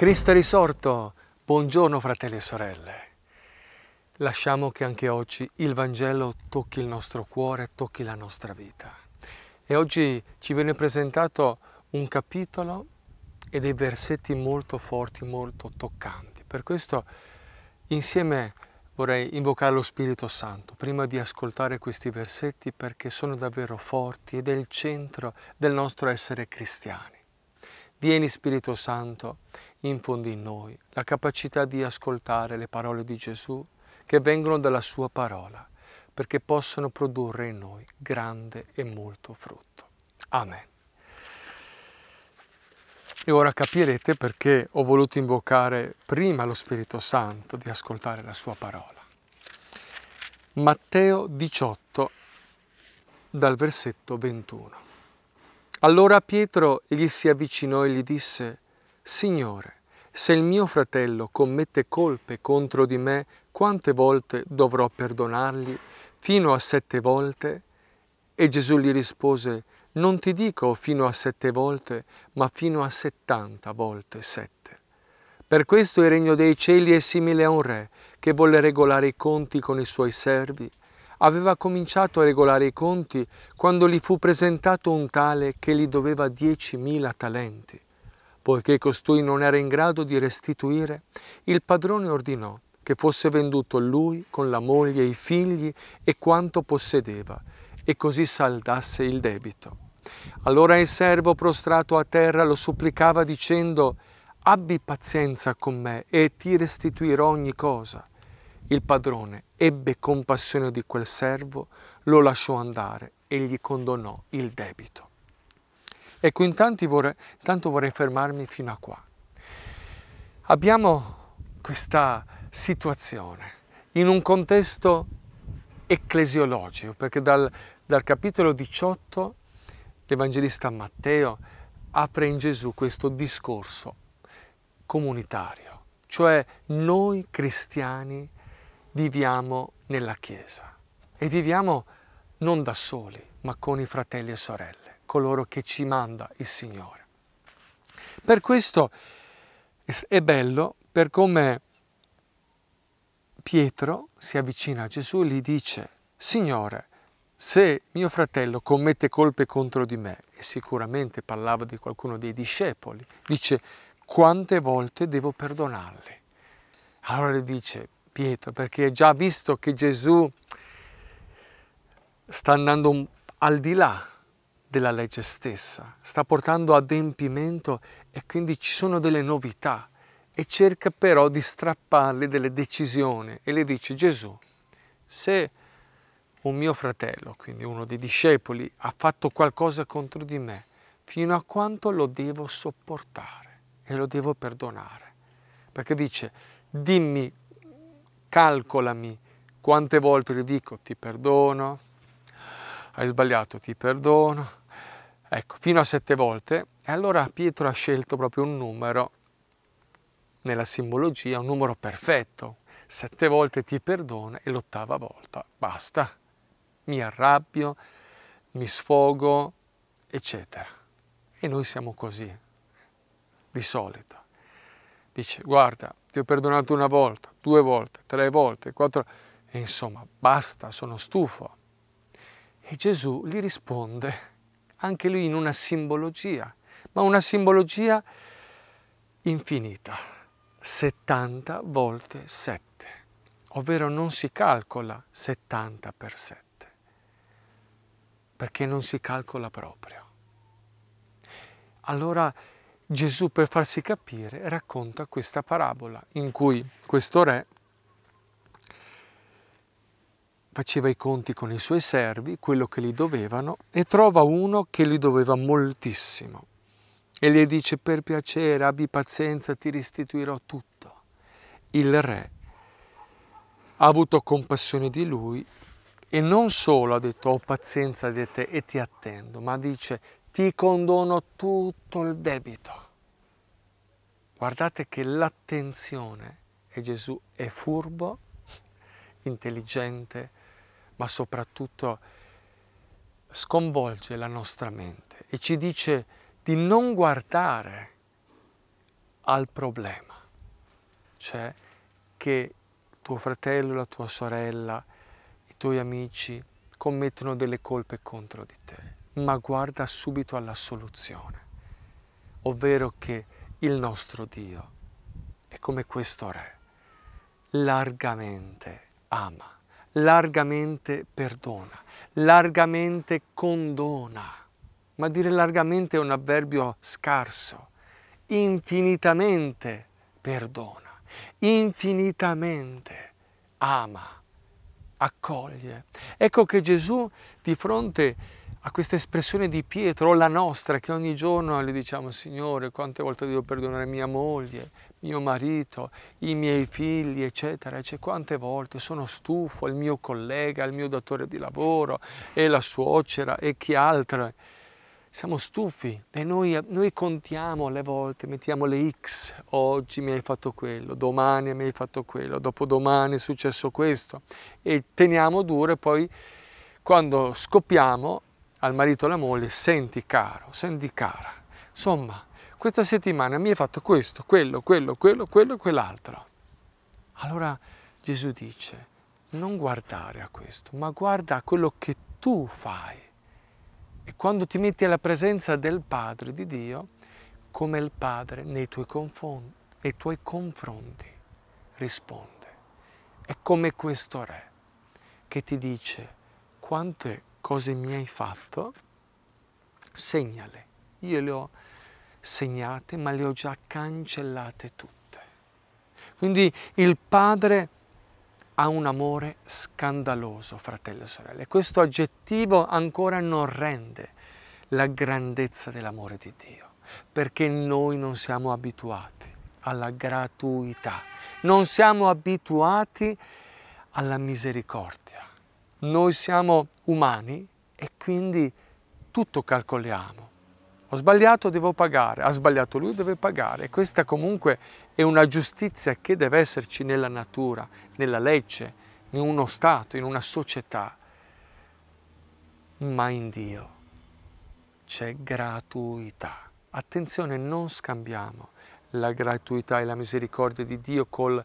Cristo è risorto, buongiorno fratelli e sorelle. Lasciamo che anche oggi il Vangelo tocchi il nostro cuore, tocchi la nostra vita. E oggi ci viene presentato un capitolo e dei versetti molto forti, molto toccanti. Per questo insieme vorrei invocare lo Spirito Santo prima di ascoltare questi versetti perché sono davvero forti ed è il centro del nostro essere cristiani. Vieni Spirito Santo infondi in noi la capacità di ascoltare le parole di Gesù che vengono dalla sua parola, perché possono produrre in noi grande e molto frutto. Amen. E ora capirete perché ho voluto invocare prima lo Spirito Santo di ascoltare la sua parola. Matteo 18 dal versetto 21. Allora Pietro gli si avvicinò e gli disse, Signore, se il mio fratello commette colpe contro di me, quante volte dovrò perdonargli? Fino a sette volte? E Gesù gli rispose, non ti dico fino a sette volte, ma fino a settanta volte sette. Per questo il regno dei cieli è simile a un re che volle regolare i conti con i suoi servi. Aveva cominciato a regolare i conti quando gli fu presentato un tale che gli doveva diecimila talenti poiché costui non era in grado di restituire, il padrone ordinò che fosse venduto lui con la moglie i figli e quanto possedeva, e così saldasse il debito. Allora il servo prostrato a terra lo supplicava dicendo abbi pazienza con me e ti restituirò ogni cosa. Il padrone ebbe compassione di quel servo, lo lasciò andare e gli condonò il debito. Ecco, intanto vorrei, intanto vorrei fermarmi fino a qua. Abbiamo questa situazione in un contesto ecclesiologico, perché dal, dal capitolo 18 l'Evangelista Matteo apre in Gesù questo discorso comunitario, cioè noi cristiani viviamo nella Chiesa e viviamo non da soli, ma con i fratelli e sorelle coloro che ci manda il Signore. Per questo è bello, per come Pietro si avvicina a Gesù e gli dice, Signore, se mio fratello commette colpe contro di me, e sicuramente parlava di qualcuno dei discepoli, dice, quante volte devo perdonarli? Allora le dice Pietro, perché ha già visto che Gesù sta andando al di là della legge stessa, sta portando adempimento e quindi ci sono delle novità e cerca però di strapparle delle decisioni e le dice Gesù, se un mio fratello, quindi uno dei discepoli, ha fatto qualcosa contro di me, fino a quanto lo devo sopportare e lo devo perdonare? Perché dice, dimmi, calcolami quante volte le dico ti perdono, hai sbagliato, ti perdono, Ecco, fino a sette volte. E allora Pietro ha scelto proprio un numero, nella simbologia, un numero perfetto. Sette volte ti perdona e l'ottava volta basta. Mi arrabbio, mi sfogo, eccetera. E noi siamo così, di solito. Dice, guarda, ti ho perdonato una volta, due volte, tre volte, quattro... E insomma, basta, sono stufo. E Gesù gli risponde, anche lui in una simbologia, ma una simbologia infinita, 70 volte 7, ovvero non si calcola 70 per 7, perché non si calcola proprio. Allora Gesù per farsi capire racconta questa parabola in cui questo re faceva i conti con i suoi servi, quello che gli dovevano, e trova uno che gli doveva moltissimo. E gli dice, per piacere, abbi pazienza, ti restituirò tutto. Il re ha avuto compassione di lui e non solo ha detto, ho pazienza di te e ti attendo, ma dice, ti condono tutto il debito. Guardate che l'attenzione, e Gesù è furbo, intelligente, ma soprattutto sconvolge la nostra mente e ci dice di non guardare al problema, cioè che tuo fratello, la tua sorella, i tuoi amici commettono delle colpe contro di te, ma guarda subito alla soluzione, ovvero che il nostro Dio è come questo Re, largamente ama largamente perdona, largamente condona. Ma dire largamente è un avverbio scarso. Infinitamente perdona, infinitamente ama, accoglie. Ecco che Gesù di fronte a questa espressione di Pietro, la nostra, che ogni giorno le diciamo Signore, quante volte devo perdonare mia moglie, mio marito, i miei figli, eccetera, cioè, quante volte sono stufo, il mio collega, il mio datore di lavoro, e la suocera, e chi altro. Siamo stufi e noi, noi contiamo le volte, mettiamo le X, oggi mi hai fatto quello, domani mi hai fatto quello, dopodomani è successo questo e teniamo duro e poi quando scoppiamo al marito e alla moglie senti caro, senti cara, insomma questa settimana mi hai fatto questo, quello, quello, quello, quello e quell'altro. Allora Gesù dice, non guardare a questo, ma guarda a quello che tu fai. E quando ti metti alla presenza del Padre, di Dio, come il Padre nei tuoi, confon- nei tuoi confronti risponde. È come questo Re che ti dice quante cose mi hai fatto, segnale. Io le ho segnate, ma le ho già cancellate tutte. Quindi il Padre ha un amore scandaloso, fratello e sorelle. Questo aggettivo ancora non rende la grandezza dell'amore di Dio, perché noi non siamo abituati alla gratuità, non siamo abituati alla misericordia. Noi siamo umani e quindi tutto calcoliamo, ho sbagliato, devo pagare. Ha sbagliato lui, deve pagare. E questa comunque è una giustizia che deve esserci nella natura, nella legge, in uno Stato, in una società. Ma in Dio c'è gratuità. Attenzione, non scambiamo la gratuità e la misericordia di Dio col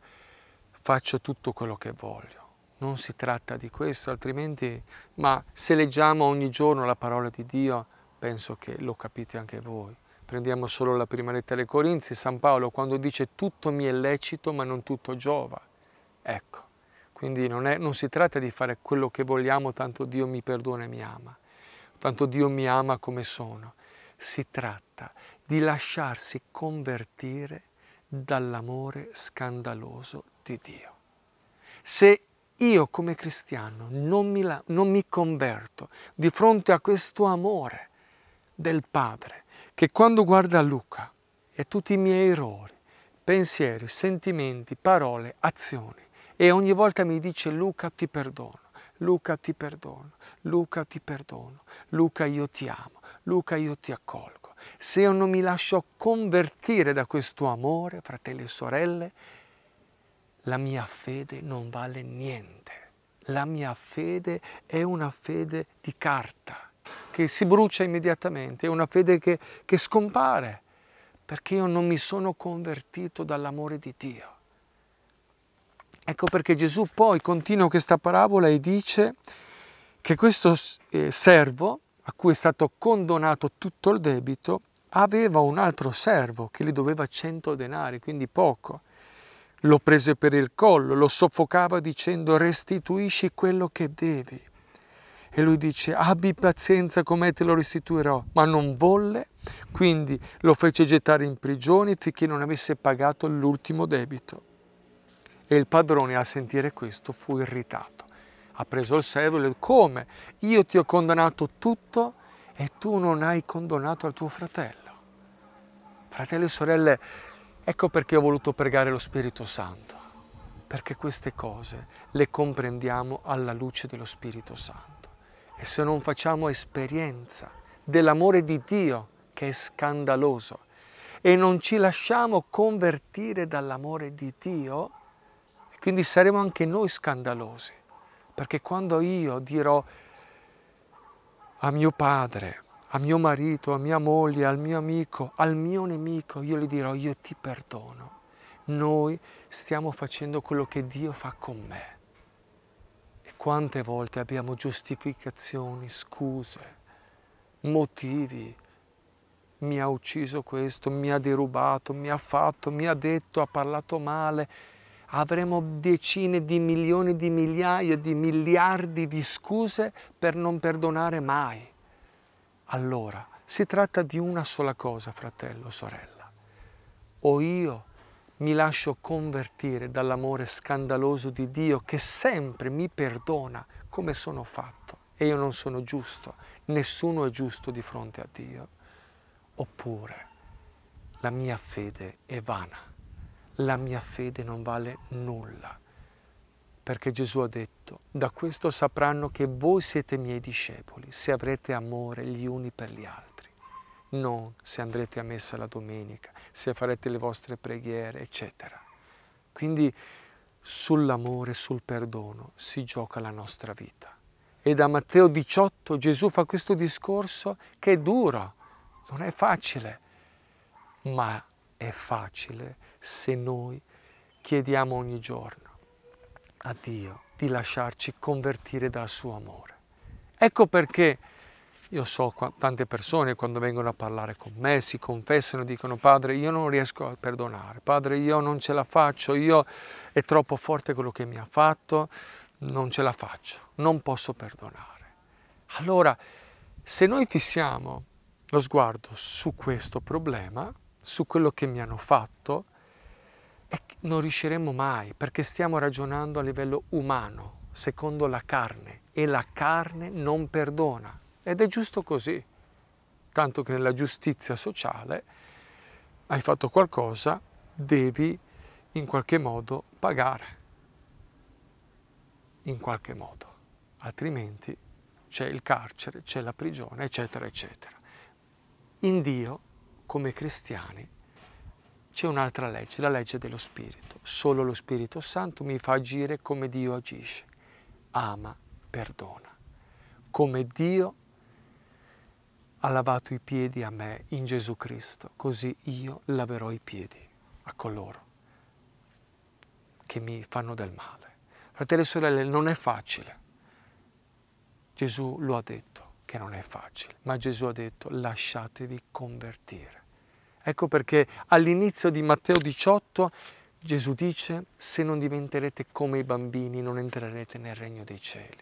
faccio tutto quello che voglio. Non si tratta di questo, altrimenti, ma se leggiamo ogni giorno la parola di Dio, penso che lo capite anche voi. Prendiamo solo la prima lettera dei Corinzi, San Paolo quando dice tutto mi è lecito ma non tutto giova. Ecco, quindi non, è, non si tratta di fare quello che vogliamo, tanto Dio mi perdona e mi ama, tanto Dio mi ama come sono. Si tratta di lasciarsi convertire dall'amore scandaloso di Dio. Se io come cristiano non mi, la, non mi converto di fronte a questo amore, del Padre che quando guarda Luca e tutti i miei errori, pensieri, sentimenti, parole, azioni, e ogni volta mi dice Luca ti perdono, Luca ti perdono, Luca ti perdono, Luca io ti amo, Luca io ti accolgo. Se io non mi lascio convertire da questo amore, fratelli e sorelle, la mia fede non vale niente. La mia fede è una fede di carta che si brucia immediatamente, è una fede che, che scompare, perché io non mi sono convertito dall'amore di Dio. Ecco perché Gesù poi continua questa parabola e dice che questo eh, servo, a cui è stato condonato tutto il debito, aveva un altro servo che gli doveva 100 denari, quindi poco. Lo prese per il collo, lo soffocava dicendo restituisci quello che devi e lui dice abbi pazienza con me te lo restituirò, ma non volle, quindi lo fece gettare in prigione finché non avesse pagato l'ultimo debito. E il padrone a sentire questo fu irritato, ha preso il servo e le come? Io ti ho condannato tutto e tu non hai condonato al tuo fratello. Fratelli e sorelle, ecco perché ho voluto pregare lo Spirito Santo, perché queste cose le comprendiamo alla luce dello Spirito Santo. E se non facciamo esperienza dell'amore di Dio, che è scandaloso, e non ci lasciamo convertire dall'amore di Dio, quindi saremo anche noi scandalosi. Perché quando io dirò a mio padre, a mio marito, a mia moglie, al mio amico, al mio nemico, io gli dirò io ti perdono. Noi stiamo facendo quello che Dio fa con me. Quante volte abbiamo giustificazioni, scuse, motivi. Mi ha ucciso questo, mi ha derubato, mi ha fatto, mi ha detto, ha parlato male. Avremo decine di milioni di migliaia di miliardi di scuse per non perdonare mai. Allora, si tratta di una sola cosa, fratello, sorella. O io mi lascio convertire dall'amore scandaloso di Dio che sempre mi perdona come sono fatto e io non sono giusto, nessuno è giusto di fronte a Dio. Oppure la mia fede è vana, la mia fede non vale nulla, perché Gesù ha detto, da questo sapranno che voi siete miei discepoli, se avrete amore gli uni per gli altri non se andrete a messa la domenica, se farete le vostre preghiere, eccetera. Quindi sull'amore, sul perdono si gioca la nostra vita. E da Matteo 18 Gesù fa questo discorso che è duro, non è facile, ma è facile se noi chiediamo ogni giorno a Dio di lasciarci convertire dal suo amore. Ecco perché io so qu tante persone quando vengono a parlare con me, si confessano, dicono padre io non riesco a perdonare, padre io non ce la faccio, io è troppo forte quello che mi ha fatto, non ce la faccio, non posso perdonare. Allora, se noi fissiamo lo sguardo su questo problema, su quello che mi hanno fatto, non riusciremo mai perché stiamo ragionando a livello umano, secondo la carne, e la carne non perdona. Ed è giusto così, tanto che nella giustizia sociale hai fatto qualcosa, devi in qualche modo pagare. In qualche modo, altrimenti c'è il carcere, c'è la prigione, eccetera, eccetera. In Dio, come cristiani, c'è un'altra legge, la legge dello Spirito. Solo lo Spirito Santo mi fa agire come Dio agisce. Ama, perdona, come Dio ha lavato i piedi a me in Gesù Cristo, così io laverò i piedi a coloro che mi fanno del male. Fratelli e sorelle, non è facile. Gesù lo ha detto che non è facile, ma Gesù ha detto lasciatevi convertire. Ecco perché all'inizio di Matteo 18 Gesù dice se non diventerete come i bambini non entrerete nel regno dei cieli.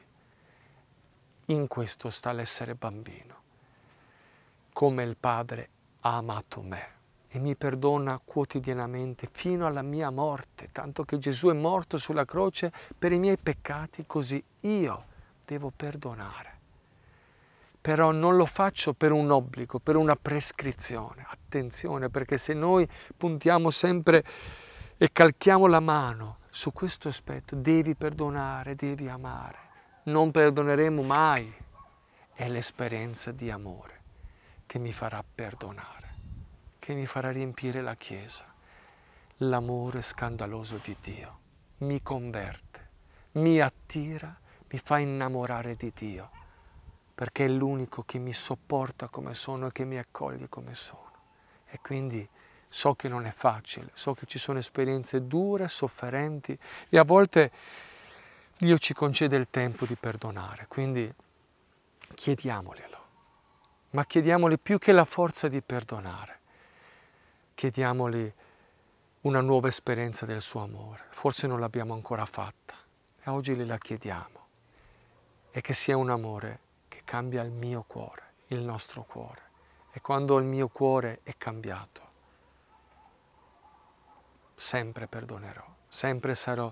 In questo sta l'essere bambino come il Padre ha amato me e mi perdona quotidianamente fino alla mia morte, tanto che Gesù è morto sulla croce per i miei peccati, così io devo perdonare. Però non lo faccio per un obbligo, per una prescrizione. Attenzione, perché se noi puntiamo sempre e calchiamo la mano su questo aspetto, devi perdonare, devi amare, non perdoneremo mai. È l'esperienza di amore che mi farà perdonare, che mi farà riempire la Chiesa. L'amore scandaloso di Dio mi converte, mi attira, mi fa innamorare di Dio, perché è l'unico che mi sopporta come sono e che mi accoglie come sono. E quindi so che non è facile, so che ci sono esperienze dure, sofferenti e a volte Dio ci concede il tempo di perdonare, quindi chiediamole ma chiediamole più che la forza di perdonare, chiediamole una nuova esperienza del suo amore. Forse non l'abbiamo ancora fatta e oggi le la chiediamo. E che sia un amore che cambia il mio cuore, il nostro cuore. E quando il mio cuore è cambiato, sempre perdonerò, sempre sarò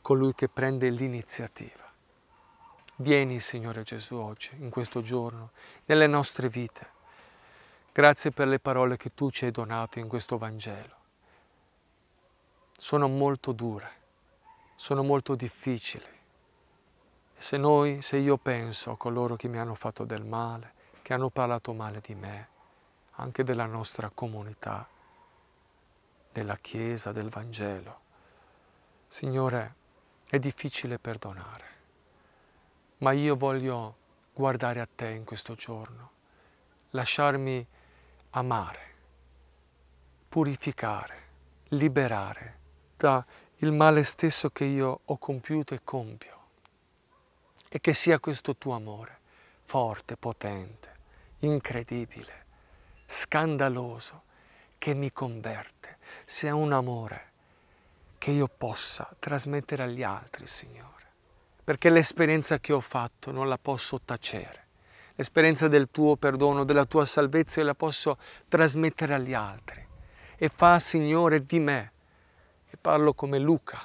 colui che prende l'iniziativa. Vieni, Signore Gesù, oggi, in questo giorno, nelle nostre vite. Grazie per le parole che tu ci hai donato in questo Vangelo. Sono molto dure, sono molto difficili. se noi, se io penso a coloro che mi hanno fatto del male, che hanno parlato male di me, anche della nostra comunità, della Chiesa, del Vangelo, Signore, è difficile perdonare ma io voglio guardare a te in questo giorno, lasciarmi amare, purificare, liberare dal male stesso che io ho compiuto e compio. E che sia questo tuo amore forte, potente, incredibile, scandaloso, che mi converte, sia un amore che io possa trasmettere agli altri, Signore perché l'esperienza che ho fatto non la posso tacere. L'esperienza del tuo perdono, della tua salvezza, la posso trasmettere agli altri. E fa, Signore, di me, e parlo come Luca,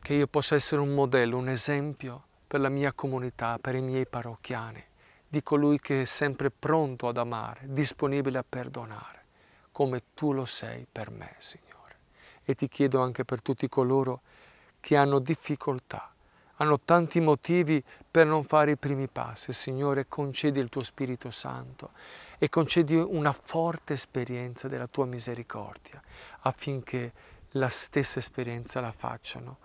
che io possa essere un modello, un esempio per la mia comunità, per i miei parrocchiani, di colui che è sempre pronto ad amare, disponibile a perdonare, come tu lo sei per me, Signore. E ti chiedo anche per tutti coloro che hanno difficoltà hanno tanti motivi per non fare i primi passi. Signore, concedi il tuo Spirito Santo e concedi una forte esperienza della tua misericordia affinché la stessa esperienza la facciano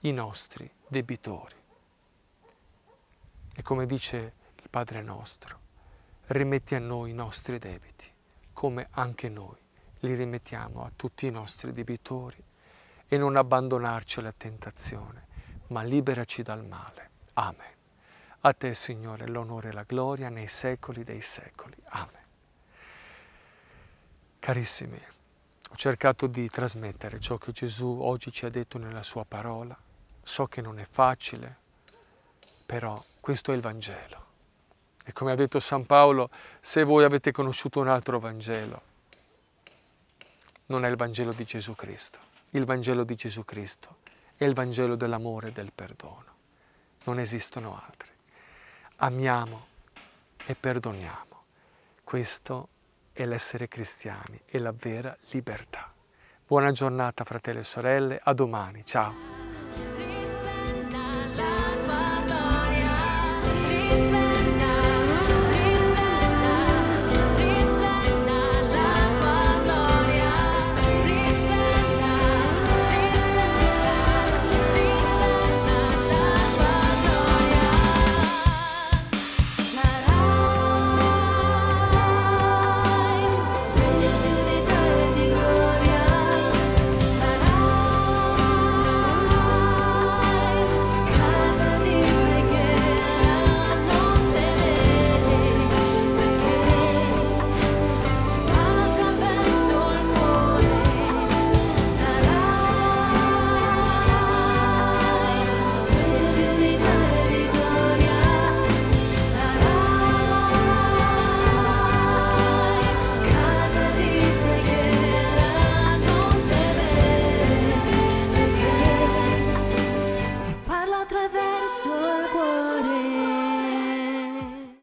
i nostri debitori. E come dice il Padre nostro, rimetti a noi i nostri debiti, come anche noi li rimettiamo a tutti i nostri debitori e non abbandonarci alla tentazione, ma liberaci dal male. Amen. A te, Signore, l'onore e la gloria nei secoli dei secoli. Amen. Carissimi, ho cercato di trasmettere ciò che Gesù oggi ci ha detto nella sua parola. So che non è facile, però questo è il Vangelo. E come ha detto San Paolo, se voi avete conosciuto un altro Vangelo, non è il Vangelo di Gesù Cristo. Il Vangelo di Gesù Cristo è il Vangelo dell'amore e del perdono. Non esistono altri. Amiamo e perdoniamo. Questo è l'essere cristiani, è la vera libertà. Buona giornata fratelli e sorelle, a domani, ciao.